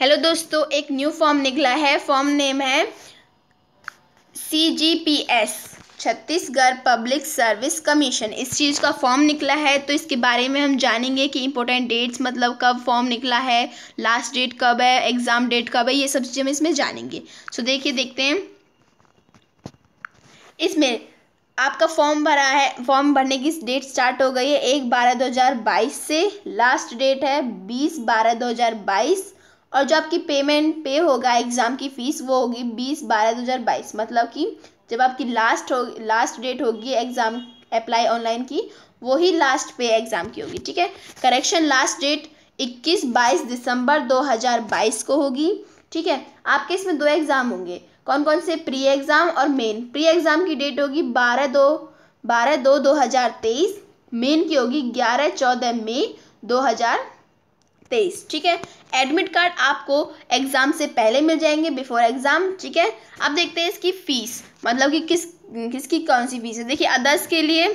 hello दोस्तों एक new form निकला है फॉर्म नेम है C G P S Chhattisgarh public service commission इस चीज़ का फॉर्म निकला है तो इसके बारे में हम जानेंगे कि इम्पोर्टेंट डेट्स मतलब कब फॉर्म निकला है लास्ट डेट कब है एग्ज़ाम डेट कब है ये सब चीज़ें हम इसमें जानेंगे सो देखिए देखते हैं इसमें आपका फॉर्म भरा है फॉर्म भरने की डेट स्टार्ट हो गई है एक बारह दो हज़ार बाईस से लास्ट डेट है बीस बारह दो हज़ार बाईस और जो आपकी पेमेंट पे होगा एग्ज़ाम की फ़ीस वो होगी बीस बारह दो हज़ार बाईस मतलब कि जब आपकी लास्ट हो लास्ट डेट होगी एग्ज़ाम अप्लाई ऑनलाइन की वही लास्ट पे एग्ज़ाम की होगी ठीक है करेक्शन लास्ट डेट इक्कीस बाईस दिसंबर दो हज़ार बाईस को होगी ठीक है आपके इसमें दो एग्ज़ाम होंगे कौन कौन से प्री एग्ज़ाम और मेन प्री एग्ज़ाम की डेट होगी बारह दो बारह दो दो हज़ार तेईस मेन की होगी ग्यारह चौदह मई दो हज़ार तेईस ठीक है एडमिट कार्ड आपको एग्ज़ाम से पहले मिल जाएंगे बिफोर एग्ज़ाम ठीक है अब देखते हैं इसकी फ़ीस मतलब कि किस किसकी कौन सी फ़ीस है देखिए अदर्स के लिए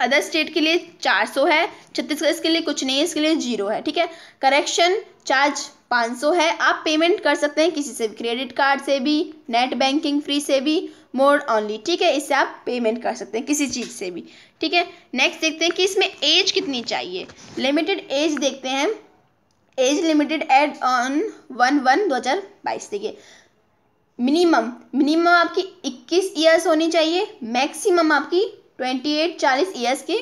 अदर स्टेट के लिए चार सौ है छत्तीसगढ़ इसके लिए कुछ नहीं है इसके लिए जीरो है ठीक है करेक्शन चार्ज पाँच सौ है आप पेमेंट कर सकते हैं किसी से भी क्रेडिट कार्ड से भी नेट बैंकिंग फ्री से भी मोड ऑनली ठीक है इससे आप पेमेंट कर सकते हैं किसी चीज़ से भी ठीक है नेक्स्ट देखते हैं कि इसमें एज कितनी चाहिए लिमिटेड एज देखते हैं age limited as on one one दो हज़ार बाईस देखिए मिनिमम मिनिमम आपकी इक्कीस ईयर्स होनी चाहिए मैक्सिमम आपकी ट्वेंटी एट चालीस ईयर्स के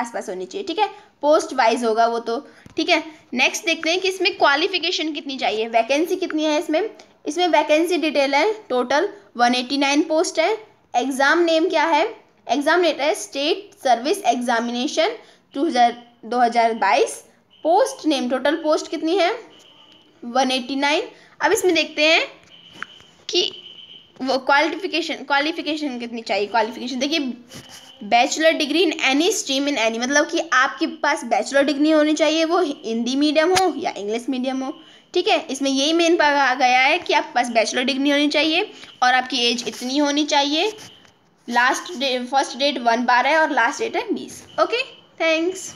आसपास होनी चाहिए ठीक है पोस्ट वाइज होगा वो तो ठीक है नेक्स्ट देखते हैं कि इसमें क्वालिफिकेशन कितनी चाहिए वैकेंसी कितनी है इसमें इसमें वैकेंसी डिटेल है टोटल 189 पोस्ट है एग्ज़ाम नेम क्या है एग्ज़ाम डेट है स्टेट सर्विस एग्जामिनेशन टू हज़ार पोस्ट नेम टोटल पोस्ट कितनी है 189 अब इसमें देखते हैं कि वो क्वालिफिकेशन क्वालिफिकेशन कितनी चाहिए क्वालिफिकेशन देखिए bachelor degree in any stream in any मतलब कि आपके पास बैचलर डिग्री होनी चाहिए वो हिंदी मीडियम हो या इंग्लिश मीडियम हो ठीक है इसमें यही मेन कहा गया है कि आपके पास बैचलर डिग्री होनी चाहिए और आपकी एज इतनी होनी चाहिए last day first date one बारह और लास्ट डेट है बीस ओके थैंक्स